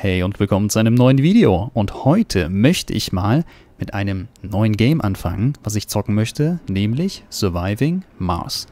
Hey und willkommen zu einem neuen Video und heute möchte ich mal mit einem neuen Game anfangen, was ich zocken möchte, nämlich Surviving Mars.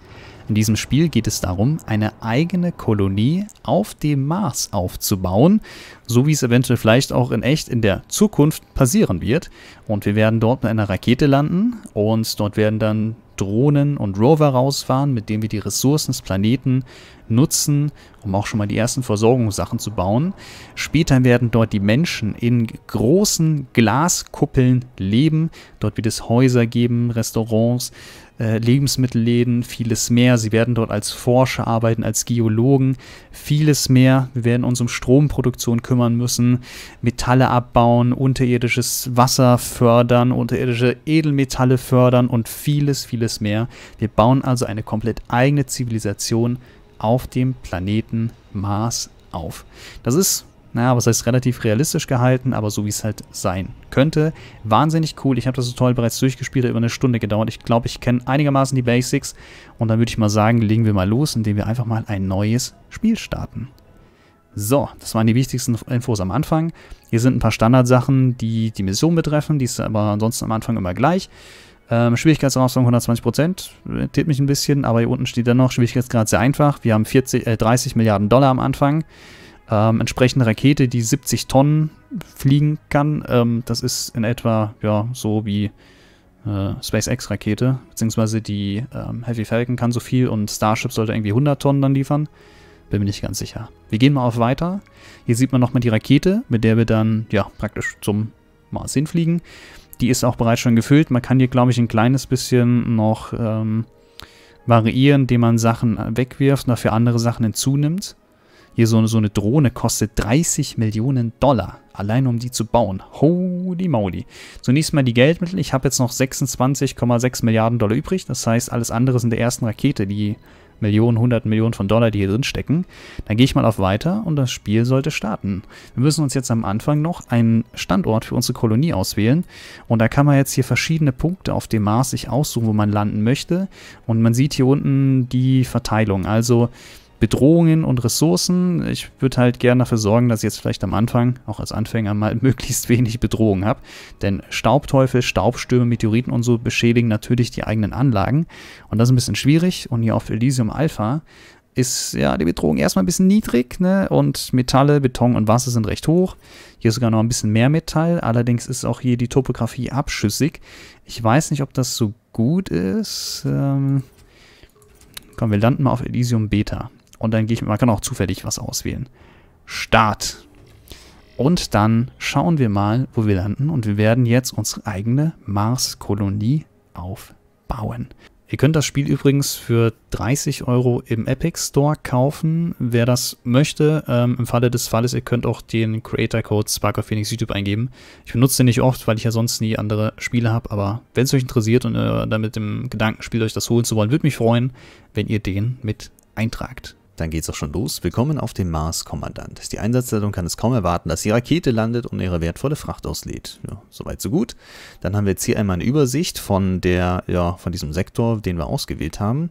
In diesem Spiel geht es darum, eine eigene Kolonie auf dem Mars aufzubauen, so wie es eventuell vielleicht auch in echt in der Zukunft passieren wird. Und wir werden dort mit einer Rakete landen und dort werden dann Drohnen und Rover rausfahren, mit denen wir die Ressourcen des Planeten nutzen, um auch schon mal die ersten Versorgungssachen zu bauen. Später werden dort die Menschen in großen Glaskuppeln leben. Dort wird es Häuser geben, Restaurants, äh, Lebensmittelläden, vieles mehr. Sie werden dort als Forscher arbeiten, als Geologen, vieles mehr. Wir werden uns um Stromproduktion kümmern müssen, Metalle abbauen, unterirdisches Wasser fördern, unterirdische Edelmetalle fördern und vieles, vieles mehr. Wir bauen also eine komplett eigene Zivilisation auf dem Planeten Mars auf. Das ist na, was heißt relativ realistisch gehalten, aber so wie es halt sein könnte. Wahnsinnig cool. Ich habe das Tutorial bereits durchgespielt, hat über eine Stunde gedauert. Ich glaube, ich kenne einigermaßen die Basics. Und dann würde ich mal sagen, legen wir mal los, indem wir einfach mal ein neues Spiel starten. So, das waren die wichtigsten Infos am Anfang. Hier sind ein paar Standardsachen, die die Mission betreffen. Die ist aber ansonsten am Anfang immer gleich. Ähm, Schwierigkeitsauswahl 120%, irritiert mich ein bisschen, aber hier unten steht dann noch Schwierigkeitsgrad sehr einfach. Wir haben 40, äh, 30 Milliarden Dollar am Anfang ähm, entsprechende Rakete, die 70 Tonnen fliegen kann. Ähm, das ist in etwa ja so wie äh, SpaceX-Rakete, beziehungsweise die ähm, Heavy Falcon kann so viel und Starship sollte irgendwie 100 Tonnen dann liefern. Bin mir nicht ganz sicher. Wir gehen mal auf weiter. Hier sieht man nochmal die Rakete, mit der wir dann ja praktisch zum Mars hinfliegen. Die ist auch bereits schon gefüllt. Man kann hier, glaube ich, ein kleines bisschen noch ähm, variieren, indem man Sachen äh, wegwirft und dafür andere Sachen hinzunimmt. Hier so, so eine Drohne kostet 30 Millionen Dollar, allein um die zu bauen. Holy moly. Zunächst mal die Geldmittel. Ich habe jetzt noch 26,6 Milliarden Dollar übrig. Das heißt, alles andere sind der ersten Rakete, die Millionen, hunderten Millionen von Dollar, die hier drin stecken. Dann gehe ich mal auf Weiter und das Spiel sollte starten. Wir müssen uns jetzt am Anfang noch einen Standort für unsere Kolonie auswählen und da kann man jetzt hier verschiedene Punkte auf dem Mars sich aussuchen, wo man landen möchte und man sieht hier unten die Verteilung. Also Bedrohungen und Ressourcen. Ich würde halt gerne dafür sorgen, dass ich jetzt vielleicht am Anfang, auch als Anfänger, mal möglichst wenig Bedrohungen habe. Denn Staubteufel, Staubstürme, Meteoriten und so beschädigen natürlich die eigenen Anlagen. Und das ist ein bisschen schwierig. Und hier auf Elysium Alpha ist ja die Bedrohung erstmal ein bisschen niedrig, ne? Und Metalle, Beton und Wasser sind recht hoch. Hier ist sogar noch ein bisschen mehr Metall, allerdings ist auch hier die Topografie abschüssig. Ich weiß nicht, ob das so gut ist. Ähm komm, wir landen mal auf Elysium Beta. Und dann gehe ich, man kann auch zufällig was auswählen. Start. Und dann schauen wir mal, wo wir landen. Und wir werden jetzt unsere eigene Mars-Kolonie aufbauen. Ihr könnt das Spiel übrigens für 30 Euro im Epic Store kaufen, wer das möchte. Ähm, Im Falle des Falles, ihr könnt auch den Creator Code Sparker Phoenix YouTube eingeben. Ich benutze den nicht oft, weil ich ja sonst nie andere Spiele habe, aber wenn es euch interessiert und äh, damit im Gedanken spielt, euch das holen zu wollen, würde mich freuen, wenn ihr den mit eintragt. Dann geht's auch schon los. Willkommen auf dem Mars, Kommandant. Die Einsatzleitung kann es kaum erwarten, dass die Rakete landet und ihre wertvolle Fracht auslädt. Ja, soweit so gut. Dann haben wir jetzt hier einmal eine Übersicht von der, ja, von diesem Sektor, den wir ausgewählt haben.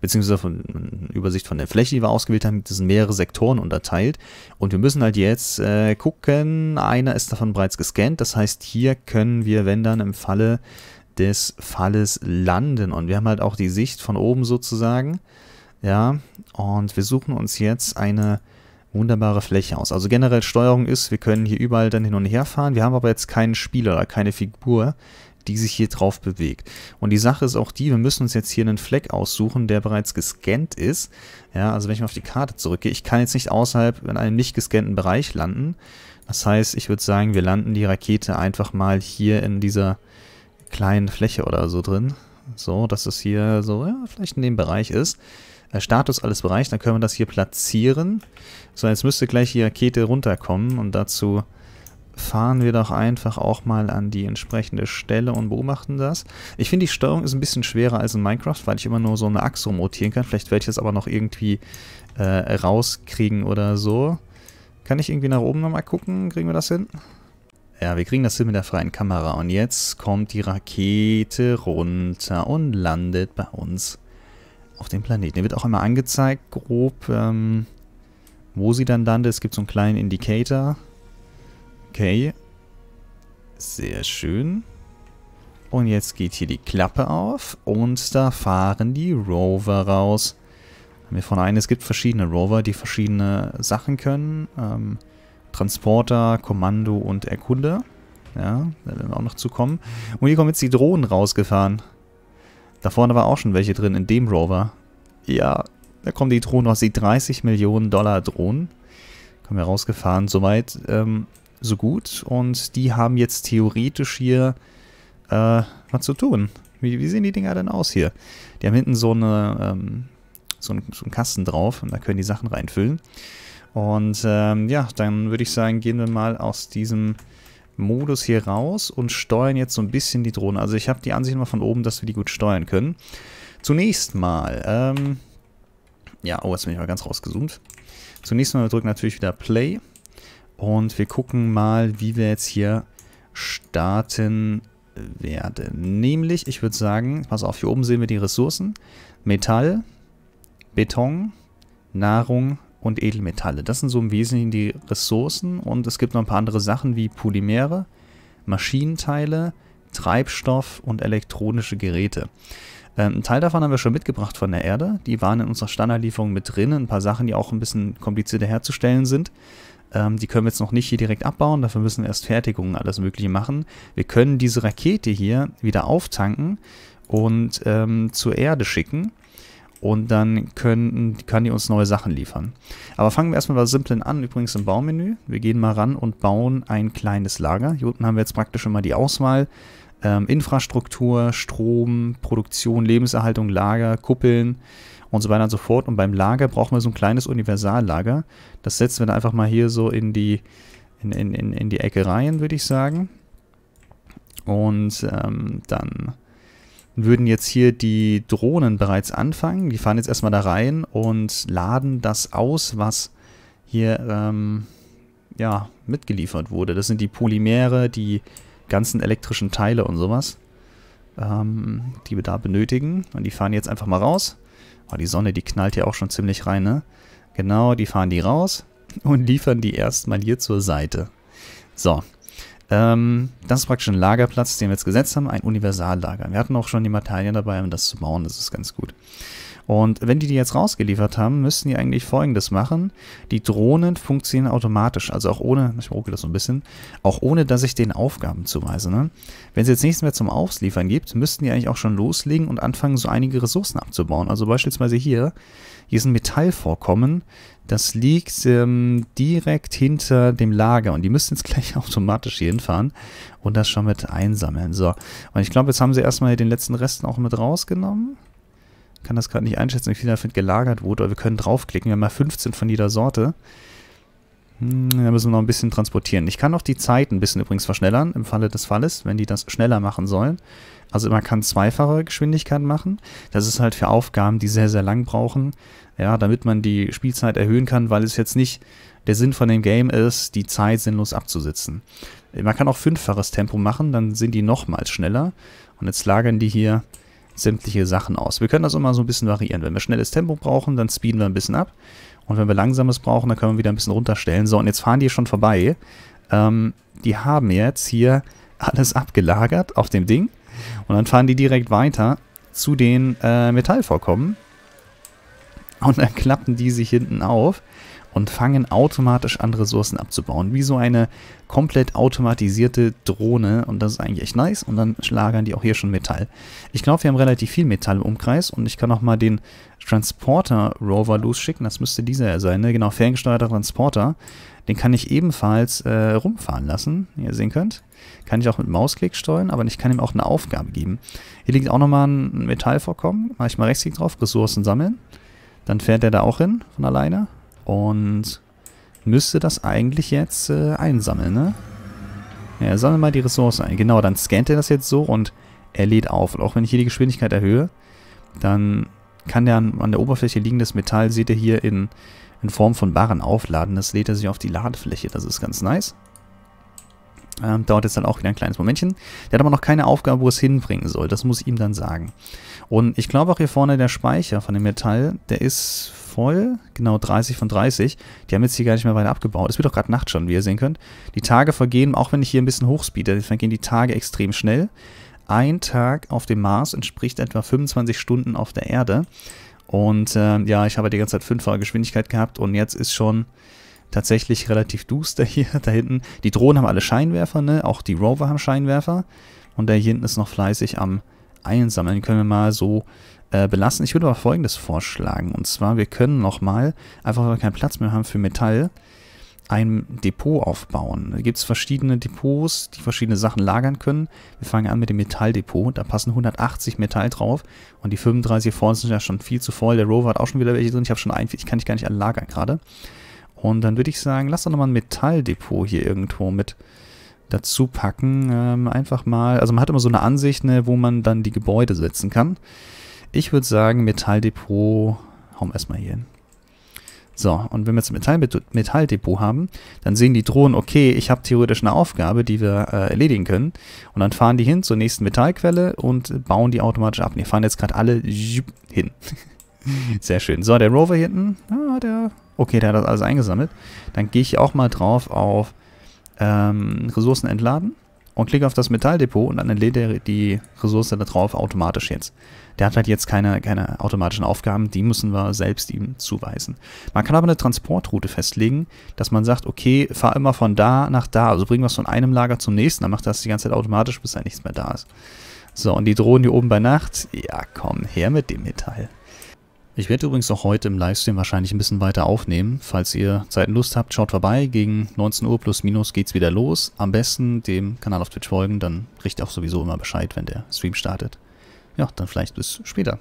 Beziehungsweise von, eine Übersicht von der Fläche, die wir ausgewählt haben. Das sind mehrere Sektoren unterteilt. Und wir müssen halt jetzt äh, gucken. Einer ist davon bereits gescannt. Das heißt, hier können wir, wenn dann im Falle des Falles landen. Und wir haben halt auch die Sicht von oben sozusagen. Ja, und wir suchen uns jetzt eine wunderbare Fläche aus. Also generell Steuerung ist, wir können hier überall dann hin und her fahren. Wir haben aber jetzt keinen Spieler oder keine Figur, die sich hier drauf bewegt. Und die Sache ist auch die, wir müssen uns jetzt hier einen Fleck aussuchen, der bereits gescannt ist. Ja, also wenn ich mal auf die Karte zurückgehe, ich kann jetzt nicht außerhalb in einem nicht gescannten Bereich landen. Das heißt, ich würde sagen, wir landen die Rakete einfach mal hier in dieser kleinen Fläche oder so drin. So, dass es hier so, ja, vielleicht in dem Bereich ist. Äh, Status alles bereicht. Dann können wir das hier platzieren. So, jetzt müsste gleich die Rakete runterkommen und dazu fahren wir doch einfach auch mal an die entsprechende Stelle und beobachten das. Ich finde, die Steuerung ist ein bisschen schwerer als in Minecraft, weil ich immer nur so eine Achse rotieren kann. Vielleicht werde ich das aber noch irgendwie äh, rauskriegen oder so. Kann ich irgendwie nach oben nochmal gucken? Kriegen wir das hin? Ja, wir kriegen das hin mit der freien Kamera. Und jetzt kommt die Rakete runter und landet bei uns auf dem Planeten. Der wird auch immer angezeigt, grob, ähm, wo sie dann landet. Es gibt so einen kleinen Indikator. Okay. Sehr schön. Und jetzt geht hier die Klappe auf und da fahren die Rover raus. Haben wir von ein, es gibt verschiedene Rover, die verschiedene Sachen können. Ähm, Transporter, Kommando und Erkunder. Ja, da werden wir auch noch zu kommen. Und hier kommen jetzt die Drohnen rausgefahren. Da vorne war auch schon welche drin in dem Rover. Ja, da kommen die Drohnen aus, die 30 Millionen Dollar Drohnen. Kommen wir rausgefahren, soweit, ähm, so gut. Und die haben jetzt theoretisch hier äh, was zu tun. Wie, wie, sehen die Dinger denn aus hier? Die haben hinten so, eine, ähm, so, einen, so, einen, Kasten drauf und da können die Sachen reinfüllen. Und ähm, ja, dann würde ich sagen, gehen wir mal aus diesem Modus hier raus und steuern jetzt so ein bisschen die Drohne. Also ich habe die Ansicht mal von oben, dass wir die gut steuern können. Zunächst mal, ähm, ja, oh, jetzt bin ich mal ganz rausgezoomt. Zunächst mal, wir drücken natürlich wieder Play und wir gucken mal, wie wir jetzt hier starten werden. Nämlich, ich würde sagen, pass auf, hier oben sehen wir die Ressourcen. Metall, Beton, Nahrung, und Edelmetalle. Das sind so im Wesentlichen die Ressourcen und es gibt noch ein paar andere Sachen wie Polymere, Maschinenteile, Treibstoff und elektronische Geräte. Ähm, einen Teil davon haben wir schon mitgebracht von der Erde. Die waren in unserer Standardlieferung mit drin. Ein paar Sachen, die auch ein bisschen komplizierter herzustellen sind. Ähm, die können wir jetzt noch nicht hier direkt abbauen. Dafür müssen wir erst Fertigungen alles Mögliche machen. Wir können diese Rakete hier wieder auftanken und ähm, zur Erde schicken und dann können, kann die uns neue Sachen liefern. Aber fangen wir erstmal bei Simplen an, übrigens im Baumenü. Wir gehen mal ran und bauen ein kleines Lager. Hier unten haben wir jetzt praktisch immer die Auswahl. Ähm, Infrastruktur, Strom, Produktion, Lebenserhaltung, Lager, Kuppeln und so weiter und so fort. Und beim Lager brauchen wir so ein kleines Universallager. Das setzen wir dann einfach mal hier so in die, in, in, in, in die Ecke rein, würde ich sagen. Und ähm, dann und würden jetzt hier die Drohnen bereits anfangen. Die fahren jetzt erstmal da rein und laden das aus, was hier ähm, ja, mitgeliefert wurde. Das sind die Polymere, die ganzen elektrischen Teile und sowas, ähm, die wir da benötigen. Und die fahren jetzt einfach mal raus. Oh, die Sonne, die knallt ja auch schon ziemlich rein, ne? Genau, die fahren die raus und liefern die erstmal hier zur Seite. So, ähm, das ist praktisch ein Lagerplatz, den wir jetzt gesetzt haben, ein Universallager. Wir hatten auch schon die Materialien dabei, um das zu bauen, das ist ganz gut. Und wenn die die jetzt rausgeliefert haben, müssten die eigentlich folgendes machen. Die Drohnen funktionieren automatisch, also auch ohne, ich ruckel das so ein bisschen, auch ohne, dass ich den Aufgaben zuweise. Ne? Wenn es jetzt nichts mehr zum Ausliefern gibt, müssten die eigentlich auch schon loslegen und anfangen, so einige Ressourcen abzubauen. Also beispielsweise hier, hier ist ein Metallvorkommen, das liegt ähm, direkt hinter dem Lager und die müssen jetzt gleich automatisch hier hinfahren und das schon mit einsammeln. So, und ich glaube, jetzt haben sie erstmal den letzten Rest auch mit rausgenommen kann das gerade nicht einschätzen, wie viel davon gelagert wurde, aber wir können draufklicken. Wir haben mal 15 von jeder Sorte. Hm, da müssen wir noch ein bisschen transportieren. Ich kann auch die Zeit ein bisschen übrigens verschnellern, im Falle des Falles, wenn die das schneller machen sollen. Also man kann zweifache Geschwindigkeit machen. Das ist halt für Aufgaben, die sehr, sehr lang brauchen. Ja, damit man die Spielzeit erhöhen kann, weil es jetzt nicht der Sinn von dem Game ist, die Zeit sinnlos abzusitzen. Man kann auch fünffaches Tempo machen, dann sind die nochmals schneller. Und jetzt lagern die hier sämtliche Sachen aus. Wir können das immer so ein bisschen variieren. Wenn wir schnelles Tempo brauchen, dann speeden wir ein bisschen ab. Und wenn wir langsames brauchen, dann können wir wieder ein bisschen runterstellen. So, und jetzt fahren die schon vorbei. Ähm, die haben jetzt hier alles abgelagert auf dem Ding. Und dann fahren die direkt weiter zu den äh, Metallvorkommen. Und dann klappen die sich hinten auf und fangen automatisch an Ressourcen abzubauen. Wie so eine komplett automatisierte Drohne und das ist eigentlich echt nice und dann schlagern die auch hier schon Metall. Ich glaube, wir haben relativ viel Metall im Umkreis und ich kann auch mal den Transporter-Rover losschicken. Das müsste dieser ja sein, ne? Genau, ferngesteuerter Transporter. Den kann ich ebenfalls äh, rumfahren lassen, wie ihr sehen könnt. Kann ich auch mit Mausklick steuern, aber ich kann ihm auch eine Aufgabe geben. Hier liegt auch nochmal ein Metallvorkommen. Mache ich mal Rechtsklick drauf, Ressourcen sammeln. Dann fährt er da auch hin, von alleine. Und müsste das eigentlich jetzt äh, einsammeln, ne? Ja, sammle mal die Ressource ein. Genau, dann scannt er das jetzt so und er lädt auf. Und auch wenn ich hier die Geschwindigkeit erhöhe, dann kann der an, an der Oberfläche liegendes Metall, seht ihr hier, in, in Form von Barren aufladen. Das lädt er sich auf die Ladefläche. Das ist ganz nice. Ähm, dauert jetzt dann auch wieder ein kleines Momentchen. Der hat aber noch keine Aufgabe, wo es hinbringen soll. Das muss ich ihm dann sagen. Und ich glaube auch hier vorne der Speicher von dem Metall, der ist voll, genau 30 von 30. Die haben jetzt hier gar nicht mehr weiter abgebaut. Es wird doch gerade Nacht schon, wie ihr sehen könnt. Die Tage vergehen, auch wenn ich hier ein bisschen hochspeede, vergehen die Tage extrem schnell. Ein Tag auf dem Mars entspricht etwa 25 Stunden auf der Erde. Und äh, ja, ich habe die ganze Zeit fünffache Geschwindigkeit gehabt und jetzt ist schon tatsächlich relativ duster hier, da hinten. Die Drohnen haben alle Scheinwerfer, ne? Auch die Rover haben Scheinwerfer. Und der hier hinten ist noch fleißig am Einsammeln. Können wir mal so äh, belassen. Ich würde aber Folgendes vorschlagen. Und zwar, wir können nochmal, einfach weil wir keinen Platz mehr haben für Metall, ein Depot aufbauen. Da gibt es verschiedene Depots, die verschiedene Sachen lagern können. Wir fangen an mit dem Metalldepot. Da passen 180 Metall drauf. Und die 35 hier vorne sind ja schon viel zu voll. Der Rover hat auch schon wieder welche drin. Ich habe schon ein, ich kann ich gar nicht alle lagern gerade. Und dann würde ich sagen, lass doch nochmal ein Metalldepot hier irgendwo mit dazu packen. Ähm, einfach mal, also man hat immer so eine Ansicht, ne, wo man dann die Gebäude setzen kann. Ich würde sagen, Metalldepot hauen wir erstmal hier hin. So, und wenn wir jetzt ein Metall Metalldepot haben, dann sehen die Drohnen, okay, ich habe theoretisch eine Aufgabe, die wir äh, erledigen können. Und dann fahren die hin zur nächsten Metallquelle und bauen die automatisch ab. Und die fahren jetzt gerade alle hin. Sehr schön. So, der Rover hier hinten, ah, der, okay, der hat das alles eingesammelt. Dann gehe ich auch mal drauf auf ähm, Ressourcen entladen und klicke auf das Metalldepot und dann entlädt er die Ressource da drauf automatisch jetzt. Der hat halt jetzt keine, keine automatischen Aufgaben, die müssen wir selbst ihm zuweisen. Man kann aber eine Transportroute festlegen, dass man sagt, okay, fahr immer von da nach da, also bring was von einem Lager zum nächsten, dann macht das die ganze Zeit automatisch, bis da nichts mehr da ist. So, und die drohen hier oben bei Nacht. Ja, komm, her mit dem Metall. Ich werde übrigens auch heute im Livestream wahrscheinlich ein bisschen weiter aufnehmen. Falls ihr Zeit und Lust habt, schaut vorbei. Gegen 19 Uhr plus minus geht's wieder los. Am besten dem Kanal auf Twitch folgen, dann kriegt auch sowieso immer Bescheid, wenn der Stream startet ja, dann vielleicht bis später.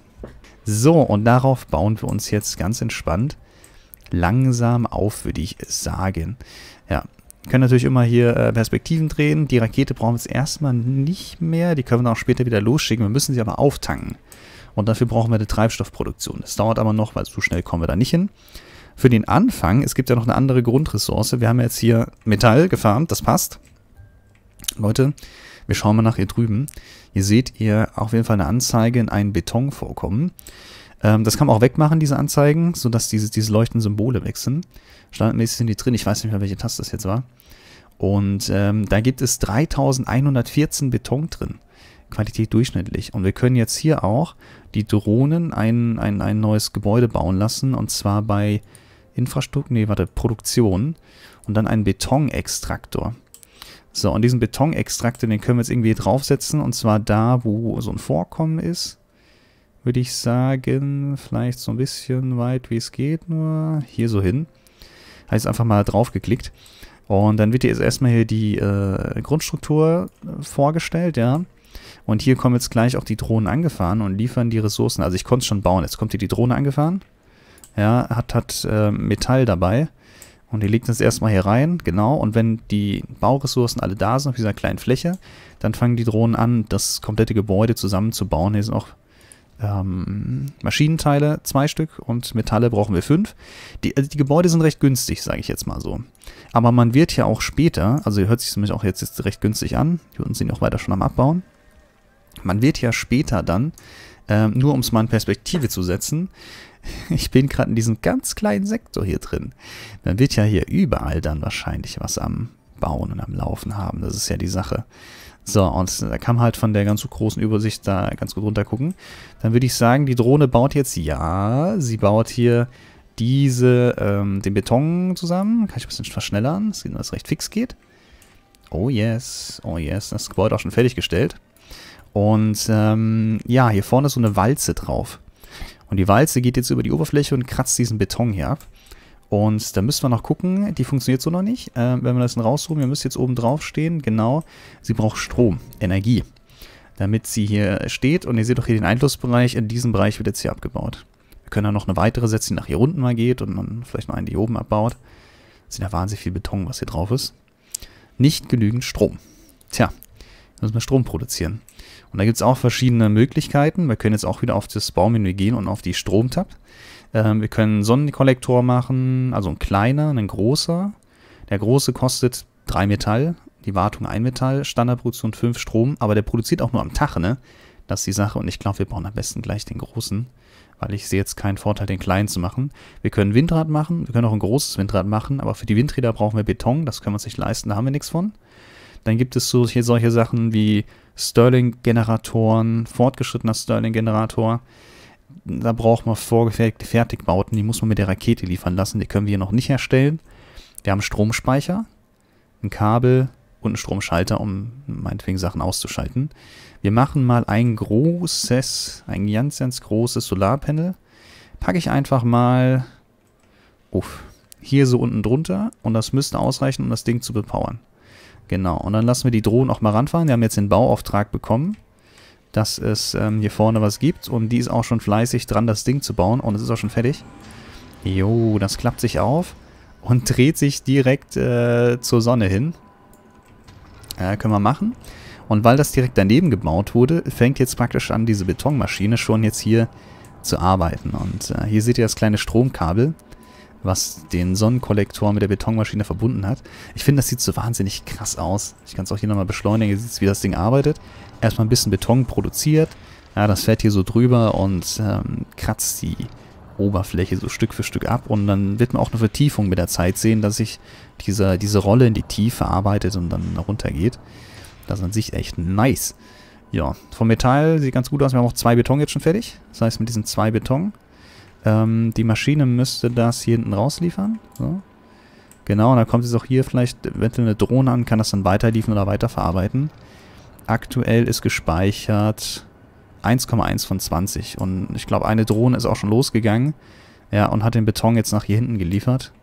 So, und darauf bauen wir uns jetzt ganz entspannt langsam auf, würde ich sagen. Ja, können natürlich immer hier äh, Perspektiven drehen. Die Rakete brauchen wir jetzt erstmal nicht mehr. Die können wir auch später wieder losschicken. Wir müssen sie aber auftanken. Und dafür brauchen wir eine Treibstoffproduktion. Das dauert aber noch, weil so schnell kommen wir da nicht hin. Für den Anfang, es gibt ja noch eine andere Grundressource. Wir haben jetzt hier Metall gefarmt, das passt. Leute, wir schauen mal nach hier drüben. Hier seht ihr auf jeden Fall eine Anzeige in einem Betonvorkommen. Ähm, das kann man auch wegmachen, diese Anzeigen, sodass diese, diese leuchtenden Symbole wechseln. Standardmäßig sind die drin. Ich weiß nicht mehr, welche Taste das jetzt war. Und ähm, da gibt es 3114 Beton drin. Qualität durchschnittlich. Und wir können jetzt hier auch die Drohnen ein, ein, ein neues Gebäude bauen lassen. Und zwar bei Infrastruktur, nee, warte, Produktion. Und dann einen Betonextraktor. So, und diesen Betonextrakt, den können wir jetzt irgendwie draufsetzen. Und zwar da, wo so ein Vorkommen ist. Würde ich sagen, vielleicht so ein bisschen weit, wie es geht, nur hier so hin. Habe Heißt einfach mal draufgeklickt. Und dann wird dir jetzt erstmal hier die äh, Grundstruktur äh, vorgestellt, ja. Und hier kommen jetzt gleich auch die Drohnen angefahren und liefern die Ressourcen. Also ich konnte es schon bauen. Jetzt kommt hier die Drohne angefahren. Ja, hat, hat äh, Metall dabei. Und ihr legt das erstmal hier rein, genau. Und wenn die Bauressourcen alle da sind auf dieser kleinen Fläche, dann fangen die Drohnen an, das komplette Gebäude zusammenzubauen. Hier sind auch ähm, Maschinenteile, zwei Stück, und Metalle brauchen wir fünf. Die, also die Gebäude sind recht günstig, sage ich jetzt mal so. Aber man wird ja auch später, also hört sich zumindest auch jetzt, jetzt recht günstig an, die unten sind auch weiter schon am Abbauen. Man wird ja später dann ähm, nur um es mal in Perspektive zu setzen, ich bin gerade in diesem ganz kleinen Sektor hier drin. Man wird ja hier überall dann wahrscheinlich was am Bauen und am Laufen haben. Das ist ja die Sache. So, und da kann man halt von der ganz großen Übersicht da ganz gut runter gucken. Dann würde ich sagen, die Drohne baut jetzt, ja, sie baut hier diese, ähm, den Beton zusammen. Kann ich ein bisschen verschnellern, dass es recht fix geht. Oh yes, oh yes, das Gebäude auch schon fertiggestellt. Und ähm, ja, hier vorne ist so eine Walze drauf. Und die Walze geht jetzt über die Oberfläche und kratzt diesen Beton hier ab. Und da müssen wir noch gucken, die funktioniert so noch nicht. Äh, wenn wir das rauszoomen, ihr müsst jetzt oben drauf stehen, genau. Sie braucht Strom, Energie, damit sie hier steht. Und ihr seht doch hier den Einflussbereich, in diesem Bereich wird jetzt hier abgebaut. Wir können da noch eine weitere setzen, die nach hier unten mal geht und dann vielleicht noch eine, die oben abbaut. Das sind ja wahnsinnig viel Beton, was hier drauf ist. Nicht genügend Strom. Tja, müssen wir Strom produzieren. Und da gibt es auch verschiedene Möglichkeiten. Wir können jetzt auch wieder auf das Baumenü gehen und auf die Stromtab. Ähm, wir können einen Sonnenkollektor machen, also ein kleiner, ein großer. Der große kostet drei Metall, die Wartung ein Metall, Standardproduktion fünf Strom, aber der produziert auch nur am Tag, ne? Das ist die Sache und ich glaube, wir bauen am besten gleich den großen, weil ich sehe jetzt keinen Vorteil, den kleinen zu machen. Wir können Windrad machen, wir können auch ein großes Windrad machen, aber für die Windräder brauchen wir Beton, das können wir uns nicht leisten, da haben wir nichts von. Dann gibt es so, hier solche Sachen wie Sterling-Generatoren, fortgeschrittener Sterling-Generator. Da braucht man vorgefertigte Fertigbauten, die muss man mit der Rakete liefern lassen, die können wir hier noch nicht herstellen. Wir haben Stromspeicher, ein Kabel und einen Stromschalter, um meinetwegen Sachen auszuschalten. Wir machen mal ein großes, ein ganz, ganz großes Solarpanel. Packe ich einfach mal uff, hier so unten drunter und das müsste ausreichen, um das Ding zu bepowern. Genau, und dann lassen wir die Drohnen auch mal ranfahren. Wir haben jetzt den Bauauftrag bekommen, dass es ähm, hier vorne was gibt. Und die ist auch schon fleißig dran, das Ding zu bauen. Und es ist auch schon fertig. Jo, das klappt sich auf und dreht sich direkt äh, zur Sonne hin. Äh, können wir machen. Und weil das direkt daneben gebaut wurde, fängt jetzt praktisch an, diese Betonmaschine schon jetzt hier zu arbeiten. Und äh, hier seht ihr das kleine Stromkabel was den Sonnenkollektor mit der Betonmaschine verbunden hat. Ich finde, das sieht so wahnsinnig krass aus. Ich kann es auch hier nochmal beschleunigen. Ihr seht, wie das Ding arbeitet. Erstmal ein bisschen Beton produziert. Ja, das fährt hier so drüber und ähm, kratzt die Oberfläche so Stück für Stück ab. Und dann wird man auch eine Vertiefung mit der Zeit sehen, dass sich diese, diese Rolle in die Tiefe arbeitet und dann runtergeht. Das ist an sich echt nice. Ja, vom Metall sieht ganz gut aus. Wir haben auch zwei Beton jetzt schon fertig. Das heißt, mit diesen zwei Beton ähm, die Maschine müsste das hier hinten rausliefern. So. Genau, und dann kommt es auch hier vielleicht eventuell eine Drohne an, kann das dann weiterliefern oder weiterverarbeiten. Aktuell ist gespeichert 1,1 von 20. Und ich glaube, eine Drohne ist auch schon losgegangen. Ja, und hat den Beton jetzt nach hier hinten geliefert.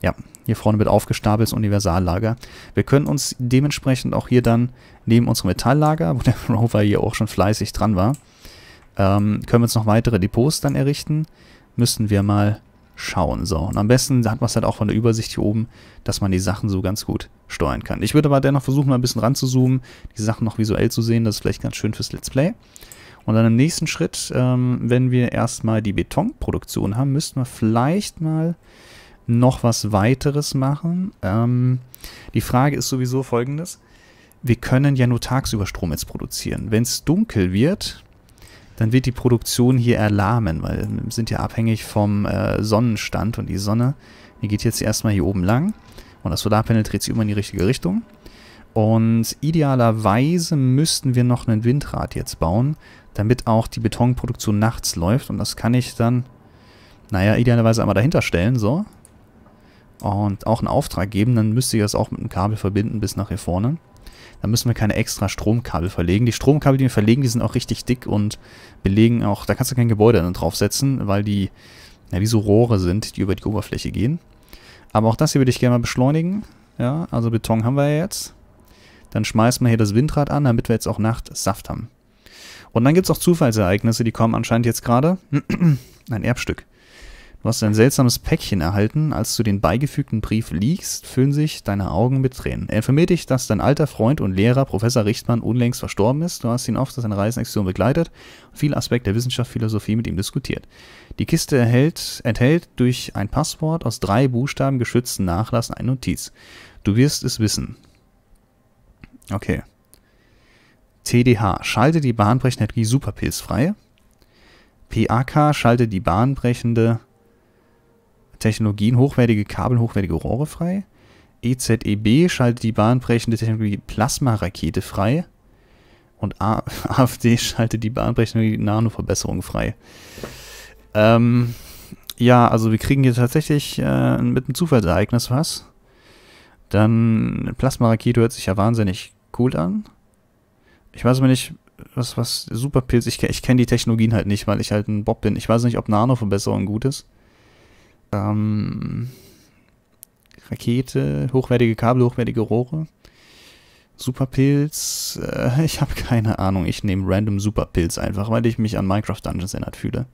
Ja, hier vorne wird aufgestapeltes Universallager. Wir können uns dementsprechend auch hier dann neben unserem Metalllager, wo der Rover hier auch schon fleißig dran war, ähm, können wir uns noch weitere Depots dann errichten? Müssen wir mal schauen. So, und am besten hat man es halt auch von der Übersicht hier oben, dass man die Sachen so ganz gut steuern kann. Ich würde aber dennoch versuchen, mal ein bisschen ranzuzoomen, die Sachen noch visuell zu sehen. Das ist vielleicht ganz schön fürs Let's Play. Und dann im nächsten Schritt, ähm, wenn wir erstmal die Betonproduktion haben, müssten wir vielleicht mal noch was weiteres machen. Ähm, die Frage ist sowieso folgendes. Wir können ja nur tagsüber Strom jetzt produzieren. Wenn es dunkel wird, dann wird die Produktion hier erlahmen, weil wir sind ja abhängig vom äh, Sonnenstand und die Sonne, die geht jetzt erstmal hier oben lang und das Solarpanel dreht sich immer in die richtige Richtung. Und idealerweise müssten wir noch einen Windrad jetzt bauen, damit auch die Betonproduktion nachts läuft. Und das kann ich dann, naja, idealerweise einmal dahinter stellen, so. Und auch einen Auftrag geben, dann müsste ich das auch mit einem Kabel verbinden bis nach hier vorne. Da müssen wir keine extra Stromkabel verlegen. Die Stromkabel, die wir verlegen, die sind auch richtig dick und belegen auch, da kannst du kein Gebäude dann draufsetzen, weil die, ja, wie so Rohre sind, die über die Oberfläche gehen. Aber auch das hier würde ich gerne mal beschleunigen. Ja, also Beton haben wir ja jetzt. Dann schmeißen wir hier das Windrad an, damit wir jetzt auch Nacht Saft haben. Und dann gibt es auch Zufallsereignisse, die kommen anscheinend jetzt gerade. Ein Erbstück. Du hast ein seltsames Päckchen erhalten. Als du den beigefügten Brief liegst, füllen sich deine Augen mit Tränen. Er informiert dich, dass dein alter Freund und Lehrer, Professor Richtmann, unlängst verstorben ist. Du hast ihn oft auf seiner Reisenexkursion begleitet und viele Aspekte der Wissenschaft, Philosophie mit ihm diskutiert. Die Kiste erhält, enthält durch ein Passwort aus drei Buchstaben geschützten Nachlass eine Notiz. Du wirst es wissen. Okay. TDH. Schalte die bahnbrechende Energie Superpilz frei. PAK. Schalte die bahnbrechende Energie Technologien, hochwertige Kabel, hochwertige Rohre frei. EZEB schaltet die bahnbrechende Technologie Plasmarakete frei. Und A AfD schaltet die bahnbrechende Nanoverbesserung frei. Ähm, ja, also wir kriegen hier tatsächlich äh, mit einem Zufallsereignis was. Dann Plasmarakete hört sich ja wahnsinnig cool an. Ich weiß aber nicht, was, was Superpilz, ich, ich kenne die Technologien halt nicht, weil ich halt ein Bob bin. Ich weiß nicht, ob Nanoverbesserung gut ist ähm, Rakete, hochwertige Kabel, hochwertige Rohre. Superpilz, äh, ich habe keine Ahnung. Ich nehme random Superpilz einfach, weil ich mich an Minecraft Dungeons erinnert fühle.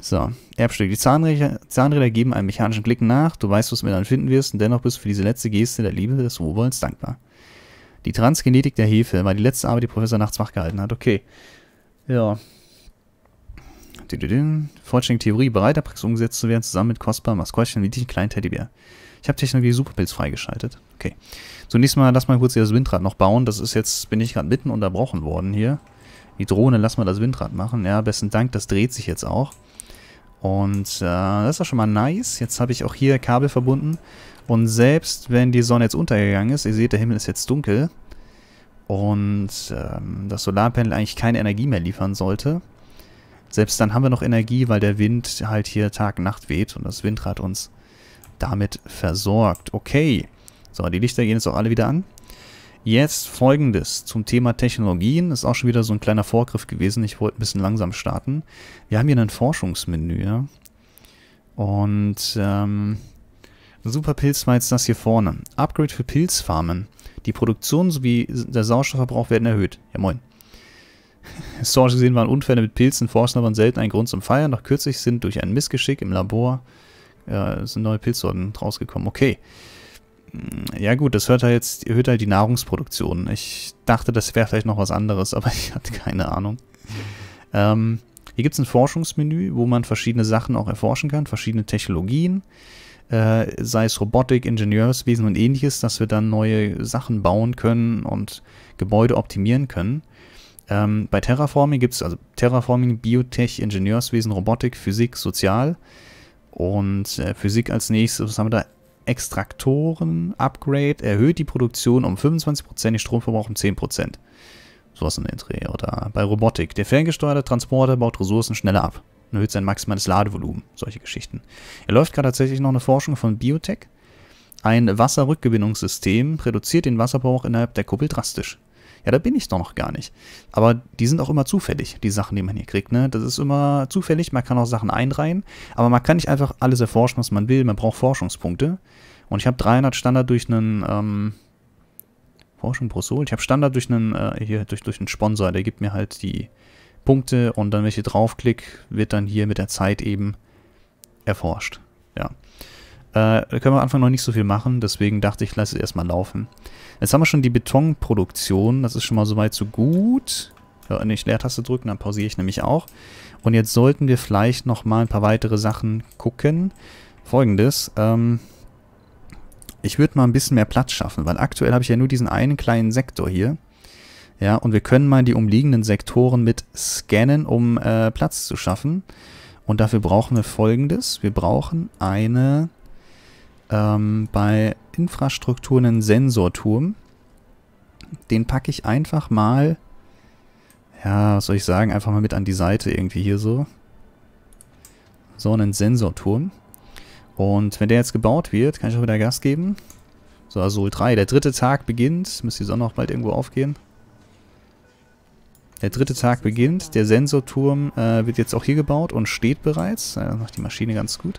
So, Erbstück. Die Zahnräder, Zahnräder geben einem mechanischen Klick nach. Du weißt, was du mir dann finden wirst und dennoch bist du für diese letzte Geste der Liebe des Wohlwollens dankbar. Die Transgenetik der Hefe war die letzte Arbeit, die Professor nachts wachgehalten hat. Okay. Ja, Vollständige Theorie, bereit, Praxis umgesetzt zu werden, zusammen mit kostbarem Maskottchen, wie niedlichen kleinen Teddybär. Ich habe Technologie Superpilz freigeschaltet. Okay. Zunächst mal, lass mal kurz hier das Windrad noch bauen. Das ist jetzt, bin ich gerade mitten unterbrochen worden hier. Die Drohne, lass mal das Windrad machen. Ja, besten Dank, das dreht sich jetzt auch. Und äh, das ist auch schon mal nice. Jetzt habe ich auch hier Kabel verbunden. Und selbst wenn die Sonne jetzt untergegangen ist, ihr seht, der Himmel ist jetzt dunkel und ähm, das Solarpanel eigentlich keine Energie mehr liefern sollte, selbst dann haben wir noch Energie, weil der Wind halt hier Tag und Nacht weht und das Windrad uns damit versorgt. Okay. So, die Lichter gehen jetzt auch alle wieder an. Jetzt folgendes zum Thema Technologien. ist auch schon wieder so ein kleiner Vorgriff gewesen. Ich wollte ein bisschen langsam starten. Wir haben hier ein Forschungsmenü, Und ähm, super Pilz war jetzt das hier vorne. Upgrade für Pilzfarmen. Die Produktion sowie der Sauerstoffverbrauch werden erhöht. Ja moin. Historisch gesehen waren Unfälle mit Pilzen, Forschnabern selten ein Grund zum Feiern, doch kürzlich sind durch ein Missgeschick im Labor äh, sind neue Pilzsorten rausgekommen. Okay. Hm, ja gut, das hört halt jetzt, erhöht halt die Nahrungsproduktion. Ich dachte, das wäre vielleicht noch was anderes, aber ich hatte keine Ahnung. Ähm, hier gibt es ein Forschungsmenü, wo man verschiedene Sachen auch erforschen kann, verschiedene Technologien, äh, sei es Robotik, Ingenieurswesen und ähnliches, dass wir dann neue Sachen bauen können und Gebäude optimieren können. Ähm, bei Terraforming gibt es also Terraforming, Biotech, Ingenieurswesen, Robotik, Physik, Sozial. Und äh, Physik als nächstes, was haben wir da? Extraktoren, Upgrade, erhöht die Produktion um 25%, den Stromverbrauch um 10%. So was in der Dreh. Oder bei Robotik. Der ferngesteuerte Transporter baut Ressourcen schneller ab und erhöht sein maximales Ladevolumen. Solche Geschichten. Er läuft gerade tatsächlich noch eine Forschung von Biotech. Ein Wasserrückgewinnungssystem reduziert den Wasserbrauch innerhalb der Kuppel drastisch. Ja, da bin ich doch noch gar nicht. Aber die sind auch immer zufällig, die Sachen, die man hier kriegt. Ne? Das ist immer zufällig, man kann auch Sachen einreihen, aber man kann nicht einfach alles erforschen, was man will. Man braucht Forschungspunkte. Und ich habe 300 Standard durch einen... Ähm, Forschung pro Sol. Ich habe Standard durch einen, äh, hier, durch, durch einen Sponsor, der gibt mir halt die Punkte und dann, wenn ich hier draufklicke, wird dann hier mit der Zeit eben erforscht. Ja. Äh, da können wir am Anfang noch nicht so viel machen, deswegen dachte ich, ich, lasse es erstmal laufen. Jetzt haben wir schon die Betonproduktion. Das ist schon mal soweit so gut. Ja, ich Leertaste drücken, dann pausiere ich nämlich auch. Und jetzt sollten wir vielleicht nochmal ein paar weitere Sachen gucken. Folgendes, ähm, ich würde mal ein bisschen mehr Platz schaffen, weil aktuell habe ich ja nur diesen einen kleinen Sektor hier. Ja, und wir können mal die umliegenden Sektoren mit scannen, um äh, Platz zu schaffen. Und dafür brauchen wir folgendes. Wir brauchen eine ähm, bei Infrastruktur einen Sensorturm. Den packe ich einfach mal, ja, was soll ich sagen, einfach mal mit an die Seite irgendwie hier so. So einen Sensorturm. Und wenn der jetzt gebaut wird, kann ich auch wieder Gas geben. So, Azul also 3. Der dritte Tag beginnt. Müsste die Sonne auch bald irgendwo aufgehen. Der dritte Tag beginnt. Der Sensorturm äh, wird jetzt auch hier gebaut und steht bereits. Äh, macht die Maschine ganz gut.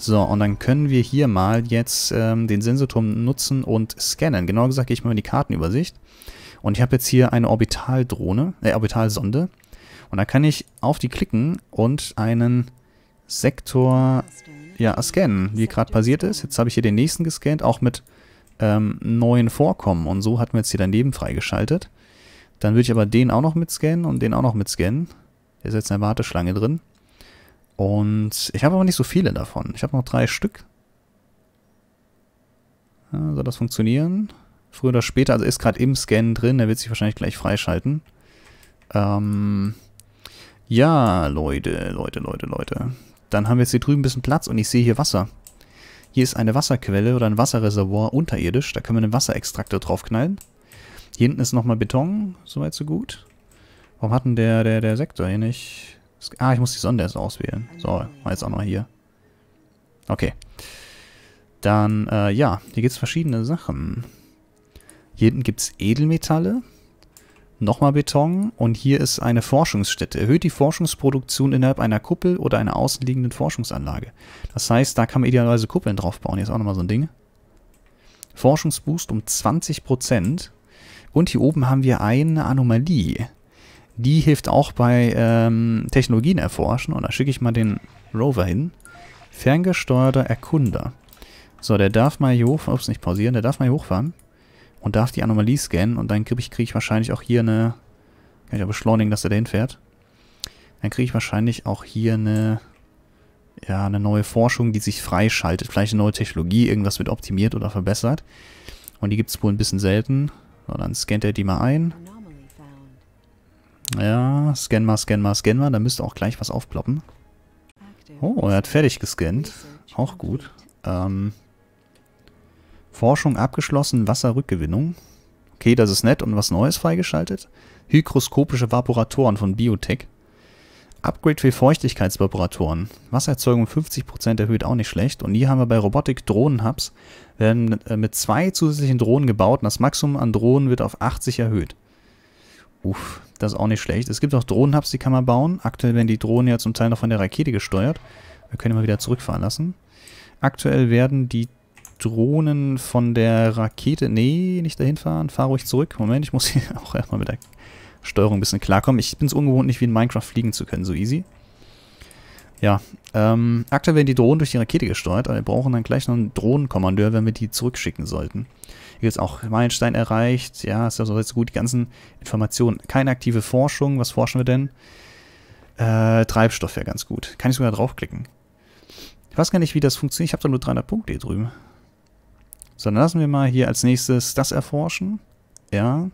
So, und dann können wir hier mal jetzt ähm, den Sensorturm nutzen und scannen. Genauer gesagt gehe ich mal in die Kartenübersicht. Und ich habe jetzt hier eine Orbitaldrohne, äh, Orbitalsonde. Und da kann ich auf die klicken und einen Sektor ja, scannen, wie gerade passiert ist. Jetzt habe ich hier den nächsten gescannt, auch mit ähm, neuen Vorkommen. Und so hatten wir jetzt hier daneben freigeschaltet. Dann würde ich aber den auch noch mit scannen und den auch noch mit scannen. Der ist jetzt eine Warteschlange drin. Und ich habe aber nicht so viele davon. Ich habe noch drei Stück. Ja, soll das funktionieren? Früher oder später, also ist gerade im Scan drin, der wird sich wahrscheinlich gleich freischalten. Ähm ja, Leute, Leute, Leute, Leute. Dann haben wir jetzt hier drüben ein bisschen Platz und ich sehe hier Wasser. Hier ist eine Wasserquelle oder ein Wasserreservoir unterirdisch. Da können wir einen Wasserextraktor draufknallen. Hier hinten ist nochmal Beton, soweit so gut. Warum hatten der, der, der Sektor hier nicht Ah, ich muss die Sonde erst auswählen. So, jetzt auch noch hier. Okay. Dann, äh, ja, hier gibt es verschiedene Sachen. Hier hinten gibt es Edelmetalle. Nochmal Beton. Und hier ist eine Forschungsstätte. Erhöht die Forschungsproduktion innerhalb einer Kuppel oder einer außenliegenden Forschungsanlage. Das heißt, da kann man idealerweise Kuppeln drauf bauen. Hier ist auch nochmal so ein Ding. Forschungsboost um 20%. Und hier oben haben wir eine Anomalie. Die hilft auch bei ähm, Technologien erforschen. Und da schicke ich mal den Rover hin. Ferngesteuerter Erkunder. So, der darf mal hier hoch... Ups, nicht pausieren. Der darf mal hier hochfahren. Und darf die Anomalie scannen. Und dann kriege ich, krieg ich wahrscheinlich auch hier eine... Kann ich ja beschleunigen, dass er da hinfährt. Dann kriege ich wahrscheinlich auch hier eine... Ja, eine neue Forschung, die sich freischaltet. Vielleicht eine neue Technologie. Irgendwas wird optimiert oder verbessert. Und die gibt es wohl ein bisschen selten. So, dann scannt er die mal ein. Ja, scan mal, scan mal, scan mal. Da müsste auch gleich was aufploppen. Oh, er hat fertig gescannt. Auch gut. Ähm, Forschung abgeschlossen, Wasserrückgewinnung. Okay, das ist nett. Und was Neues freigeschaltet? Hygroskopische Vaporatoren von Biotech. Upgrade für Feuchtigkeitsvaporatoren. Wassererzeugung 50% erhöht, auch nicht schlecht. Und hier haben wir bei Robotik Drohnen-Hubs. Werden äh, mit zwei zusätzlichen Drohnen gebaut und das Maximum an Drohnen wird auf 80 erhöht. Uff, das ist auch nicht schlecht. Es gibt auch Drohnenhubs, die kann man bauen. Aktuell werden die Drohnen ja zum Teil noch von der Rakete gesteuert. Wir können immer wieder zurückfahren lassen. Aktuell werden die Drohnen von der Rakete... Nee, nicht dahin fahren. Fahr ruhig zurück. Moment, ich muss hier auch erstmal mit der Steuerung ein bisschen klarkommen. Ich bin es ungewohnt, nicht wie in Minecraft fliegen zu können, so easy. Ja, ähm, aktuell werden die Drohnen durch die Rakete gesteuert, aber wir brauchen dann gleich noch einen Drohnenkommandeur, wenn wir die zurückschicken sollten jetzt auch Meilenstein erreicht. Ja, ist also jetzt gut, die ganzen Informationen. Keine aktive Forschung. Was forschen wir denn? Äh, Treibstoff wäre ganz gut. Kann ich sogar draufklicken. Ich weiß gar nicht, wie das funktioniert. Ich habe da nur 300 Punkte hier drüben. So, dann lassen wir mal hier als nächstes das erforschen. Ja.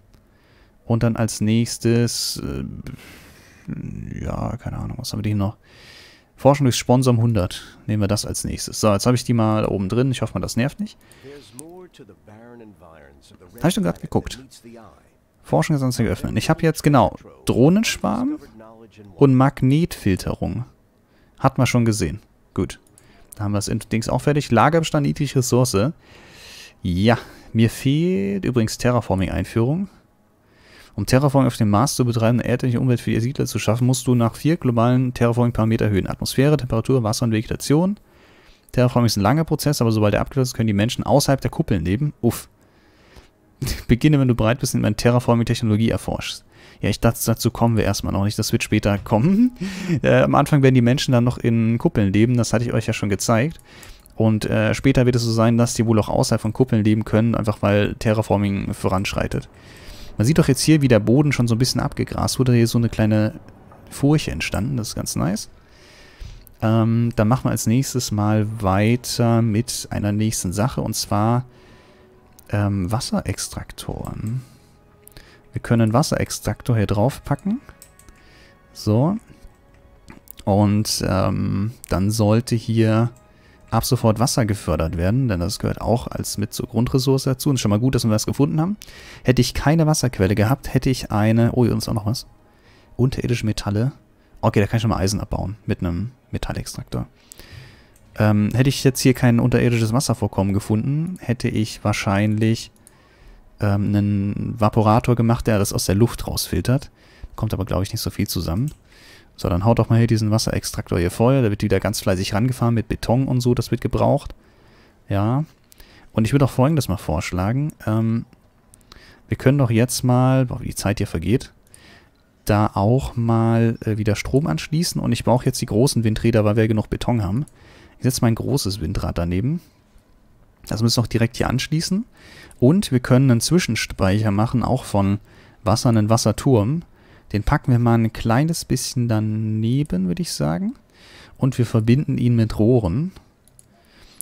Und dann als nächstes... Äh, ja, keine Ahnung, was haben wir denn noch? Forschung durch Sponsor 100. Nehmen wir das als nächstes. So, jetzt habe ich die mal oben drin. Ich hoffe mal, das nervt nicht. Habe ich doch gerade geguckt. Forschung ist sonst geöffnet. Ich habe jetzt, genau, Drohnenschwarm und Magnetfilterung. Hat man schon gesehen. Gut. Da haben wir das Dings auch fertig. Lagerbestand, niedrige Ressource. Ja, mir fehlt übrigens Terraforming-Einführung. Um Terraforming auf dem Mars zu betreiben und erdliche Umwelt für die Siedler zu schaffen, musst du nach vier globalen terraforming parameter erhöhen. Atmosphäre, Temperatur, Wasser und Vegetation. Terraforming ist ein langer Prozess, aber sobald er abgeschlossen ist, können die Menschen außerhalb der Kuppeln leben. Uff. Beginne, wenn du bereit bist, in man Terraforming-Technologie erforscht. Ja, ich dachte, dazu kommen wir erstmal noch nicht. Das wird später kommen. Äh, am Anfang werden die Menschen dann noch in Kuppeln leben. Das hatte ich euch ja schon gezeigt. Und äh, später wird es so sein, dass die wohl auch außerhalb von Kuppeln leben können, einfach weil Terraforming voranschreitet. Man sieht doch jetzt hier, wie der Boden schon so ein bisschen abgegrast wurde. Hier ist so eine kleine Furche entstanden. Das ist ganz nice. Ähm, dann machen wir als nächstes mal weiter mit einer nächsten Sache. Und zwar ähm, Wasserextraktoren. Wir können Wasserextraktor hier drauf packen. So. Und ähm, dann sollte hier ab sofort Wasser gefördert werden, denn das gehört auch als mit zur Grundressource dazu. Und schon mal gut, dass wir das gefunden haben. Hätte ich keine Wasserquelle gehabt, hätte ich eine... Oh, hier ist auch noch was. Unterirdische Metalle. Okay, da kann ich schon mal Eisen abbauen mit einem Metallextraktor. Ähm, hätte ich jetzt hier kein unterirdisches Wasservorkommen gefunden, hätte ich wahrscheinlich ähm, einen Vaporator gemacht, der das aus der Luft rausfiltert. Kommt aber, glaube ich, nicht so viel zusammen. So, dann haut doch mal hier diesen Wasserextraktor hier voll. Da wird wieder ganz fleißig rangefahren mit Beton und so. Das wird gebraucht. Ja. Und ich würde auch folgendes mal vorschlagen. Ähm, wir können doch jetzt mal, boah, wie die Zeit hier vergeht, da auch mal äh, wieder Strom anschließen. Und ich brauche jetzt die großen Windräder, weil wir genug Beton haben setze mein großes Windrad daneben. Das müssen wir auch direkt hier anschließen. Und wir können einen Zwischenspeicher machen, auch von Wasser, einen Wasserturm. Den packen wir mal ein kleines bisschen daneben, würde ich sagen. Und wir verbinden ihn mit Rohren.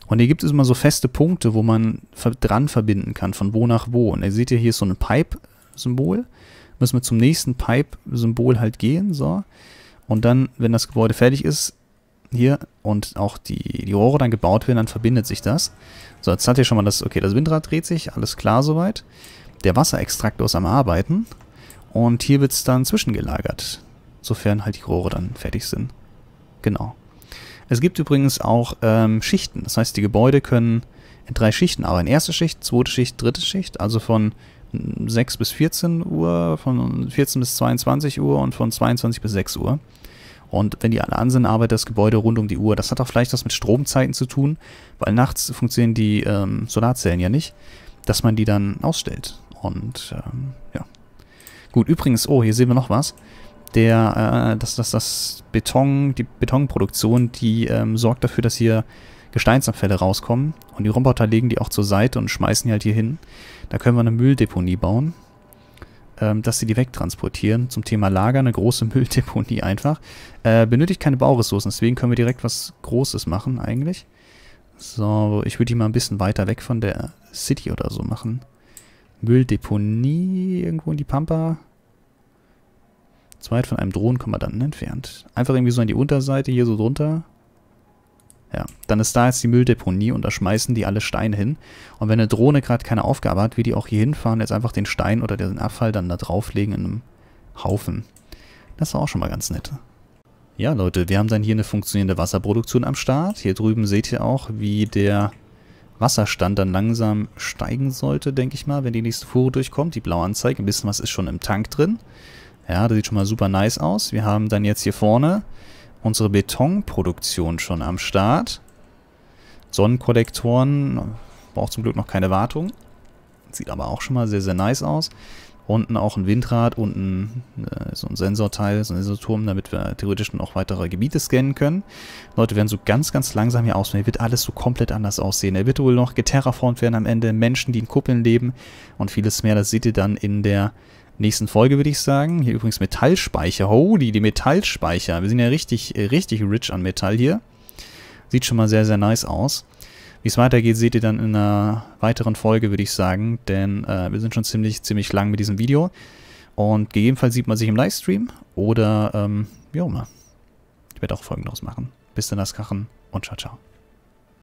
Und hier gibt es immer so feste Punkte, wo man dran verbinden kann, von wo nach wo. Und ihr seht ja hier ist so ein Pipe-Symbol. Müssen wir zum nächsten Pipe-Symbol halt gehen, so. Und dann, wenn das Gebäude fertig ist, hier und auch die, die Rohre dann gebaut werden, dann verbindet sich das. So, jetzt hat ihr schon mal das, okay, das Windrad dreht sich, alles klar soweit. Der Wasserextraktor ist am Arbeiten und hier wird es dann zwischengelagert, sofern halt die Rohre dann fertig sind. Genau. Es gibt übrigens auch ähm, Schichten, das heißt die Gebäude können in drei Schichten arbeiten. Erste Schicht, zweite Schicht, dritte Schicht, also von 6 mm, bis 14 Uhr, von 14 bis 22 Uhr und von 22 bis 6 Uhr. Und wenn die alle an sind, arbeitet das Gebäude rund um die Uhr. Das hat auch vielleicht was mit Stromzeiten zu tun, weil nachts funktionieren die ähm, Solarzellen ja nicht, dass man die dann ausstellt. Und ähm, ja. Gut, übrigens, oh, hier sehen wir noch was. Der, äh, das, das, das Beton, die Betonproduktion, die ähm, sorgt dafür, dass hier Gesteinsabfälle rauskommen. Und die Roboter legen die auch zur Seite und schmeißen die halt hier hin. Da können wir eine Mülldeponie bauen ähm, dass sie die wegtransportieren. Zum Thema Lager, eine große Mülldeponie einfach. Äh, benötigt keine Bauressourcen, deswegen können wir direkt was Großes machen eigentlich. So, ich würde die mal ein bisschen weiter weg von der City oder so machen. Mülldeponie irgendwo in die Pampa. Zweit von einem Drohnenkommandanten entfernt. Einfach irgendwie so an die Unterseite, hier so drunter. Ja, dann ist da jetzt die Mülldeponie und da schmeißen die alle Steine hin. Und wenn eine Drohne gerade keine Aufgabe hat, will die auch hier hinfahren, jetzt einfach den Stein oder den Abfall dann da drauflegen in einem Haufen. Das war auch schon mal ganz nett. Ja, Leute, wir haben dann hier eine funktionierende Wasserproduktion am Start. Hier drüben seht ihr auch, wie der Wasserstand dann langsam steigen sollte, denke ich mal, wenn die nächste Fuhre durchkommt. Die blaue Anzeige, ein bisschen was ist schon im Tank drin. Ja, das sieht schon mal super nice aus. Wir haben dann jetzt hier vorne unsere Betonproduktion schon am Start. Sonnenkollektoren braucht zum Glück noch keine Wartung. Sieht aber auch schon mal sehr, sehr nice aus. Unten auch ein Windrad unten äh, so ein Sensorteil, so ein Sensorturm, damit wir theoretisch noch weitere Gebiete scannen können. Leute werden so ganz, ganz langsam hier aussehen. Hier wird alles so komplett anders aussehen. Er wird wohl noch geterraformt werden am Ende. Menschen, die in Kuppeln leben und vieles mehr. Das seht ihr dann in der nächsten Folge, würde ich sagen. Hier übrigens Metallspeicher. Holy, die Metallspeicher. Wir sind ja richtig, äh, richtig rich an Metall hier. Sieht schon mal sehr, sehr nice aus. Wie es weitergeht, seht ihr dann in einer weiteren Folge, würde ich sagen. Denn äh, wir sind schon ziemlich, ziemlich lang mit diesem Video. Und gegebenenfalls sieht man sich im Livestream oder, ähm, wie auch immer. Ich werde auch Folgen draus machen. Bis dann, das Kachen und ciao, ciao.